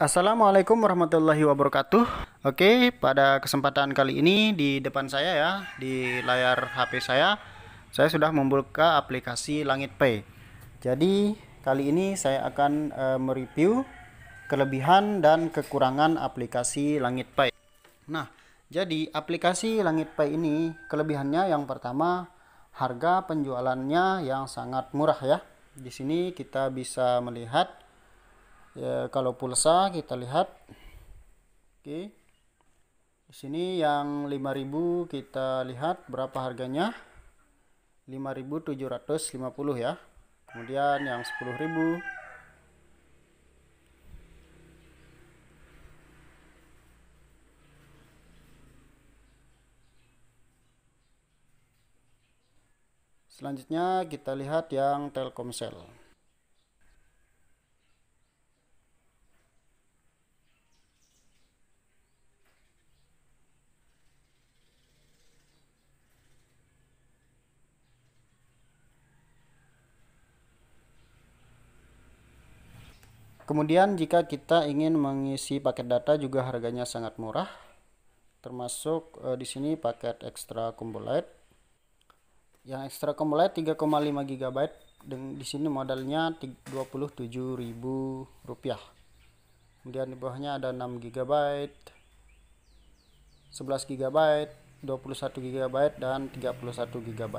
Assalamualaikum warahmatullahi wabarakatuh. Oke, pada kesempatan kali ini di depan saya ya, di layar HP saya, saya sudah membuka aplikasi Langit Pay. Jadi, kali ini saya akan e, mereview kelebihan dan kekurangan aplikasi Langit Pay. Nah, jadi aplikasi Langit Pay ini kelebihannya yang pertama harga penjualannya yang sangat murah ya. Di sini kita bisa melihat ya kalau pulsa kita lihat oke di sini yang 5000 kita lihat berapa harganya 5750 ya kemudian yang 10000 Selanjutnya kita lihat yang Telkomsel. Kemudian jika kita ingin mengisi paket data juga harganya sangat murah. Termasuk eh, di sini paket ekstra Combolite. Yang ekstra Combolite 3,5 GB di sini modalnya Rp27.000. Kemudian di bawahnya ada 6 GB, 11 GB, 21 GB dan 31 GB.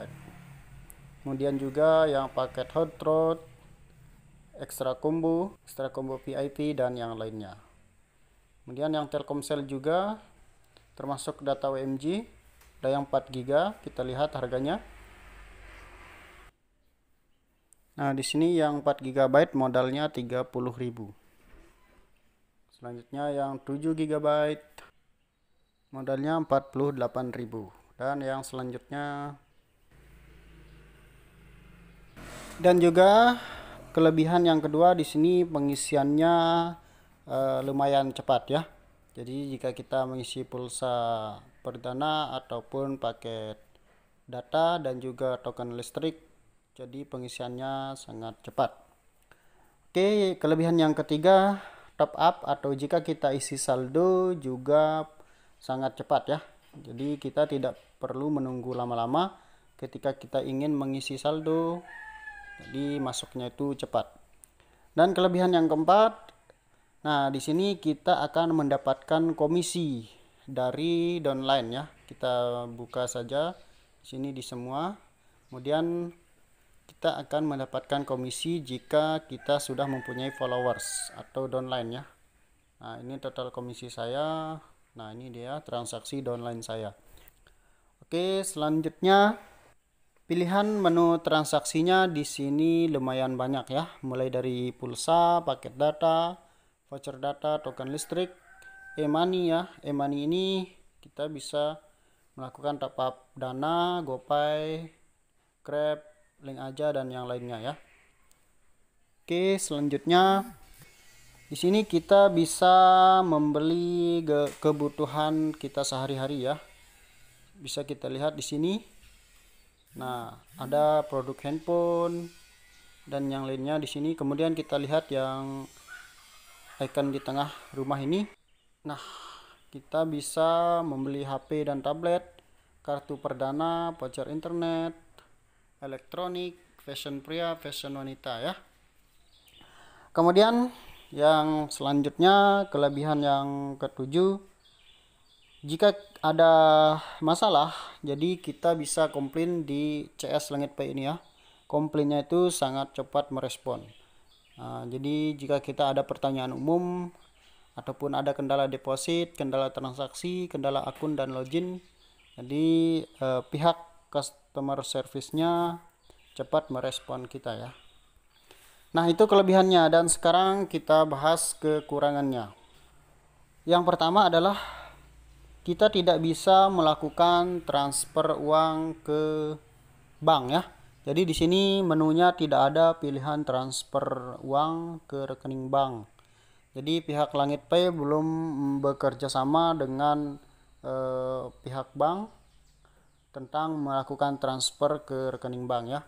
Kemudian juga yang paket hot rod Ekstra combo, Ekstra combo VIP dan yang lainnya. Kemudian yang Telkomsel juga termasuk data WMG ada yang 4 GB, kita lihat harganya. Nah, di sini yang 4 GB modalnya 30.000. Selanjutnya yang 7 GB modalnya 48.000 dan yang selanjutnya dan juga kelebihan yang kedua di sini pengisiannya uh, lumayan cepat ya jadi jika kita mengisi pulsa perdana ataupun paket data dan juga token listrik jadi pengisiannya sangat cepat oke kelebihan yang ketiga top up atau jika kita isi saldo juga sangat cepat ya jadi kita tidak perlu menunggu lama-lama ketika kita ingin mengisi saldo jadi masuknya itu cepat. Dan kelebihan yang keempat, nah di sini kita akan mendapatkan komisi dari downline ya. Kita buka saja di sini di semua. Kemudian kita akan mendapatkan komisi jika kita sudah mempunyai followers atau downline ya. Nah, ini total komisi saya. Nah, ini dia transaksi downline saya. Oke, selanjutnya Pilihan menu transaksinya di sini lumayan banyak ya, mulai dari pulsa, paket data, voucher data, token listrik, e-money ya. E-money ini kita bisa melakukan top up Dana, GoPay, Grab, Link aja dan yang lainnya ya. Oke, selanjutnya di sini kita bisa membeli kebutuhan kita sehari-hari ya. Bisa kita lihat di sini Nah, ada produk handphone dan yang lainnya di sini. Kemudian kita lihat yang icon di tengah rumah ini. Nah, kita bisa membeli HP dan tablet, kartu perdana, voucher internet, elektronik, fashion pria, fashion wanita ya. Kemudian yang selanjutnya kelebihan yang ketujuh jika ada masalah jadi kita bisa komplain di CS Langit Pay ini ya komplainnya itu sangat cepat merespon nah, jadi jika kita ada pertanyaan umum ataupun ada kendala deposit kendala transaksi kendala akun dan login jadi eh, pihak customer service-nya cepat merespon kita ya nah itu kelebihannya dan sekarang kita bahas kekurangannya yang pertama adalah kita tidak bisa melakukan transfer uang ke bank ya. Jadi di sini menunya tidak ada pilihan transfer uang ke rekening bank. Jadi pihak Langit Pay belum bekerja sama dengan eh, pihak bank tentang melakukan transfer ke rekening bank ya.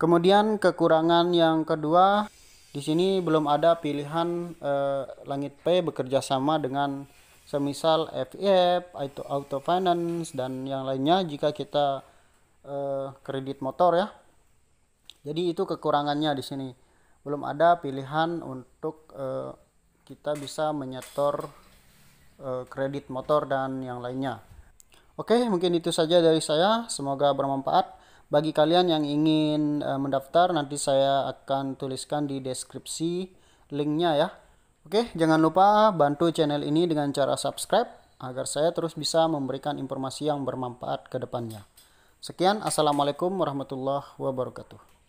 Kemudian kekurangan yang kedua, di sini belum ada pilihan eh, Langit Pay bekerja sama dengan semisal FIF itu auto finance dan yang lainnya jika kita uh, kredit motor ya jadi itu kekurangannya di sini belum ada pilihan untuk uh, kita bisa menyetor uh, kredit motor dan yang lainnya oke mungkin itu saja dari saya semoga bermanfaat bagi kalian yang ingin uh, mendaftar nanti saya akan tuliskan di deskripsi linknya ya Oke, jangan lupa bantu channel ini dengan cara subscribe agar saya terus bisa memberikan informasi yang bermanfaat ke depannya. Sekian, Assalamualaikum warahmatullahi wabarakatuh.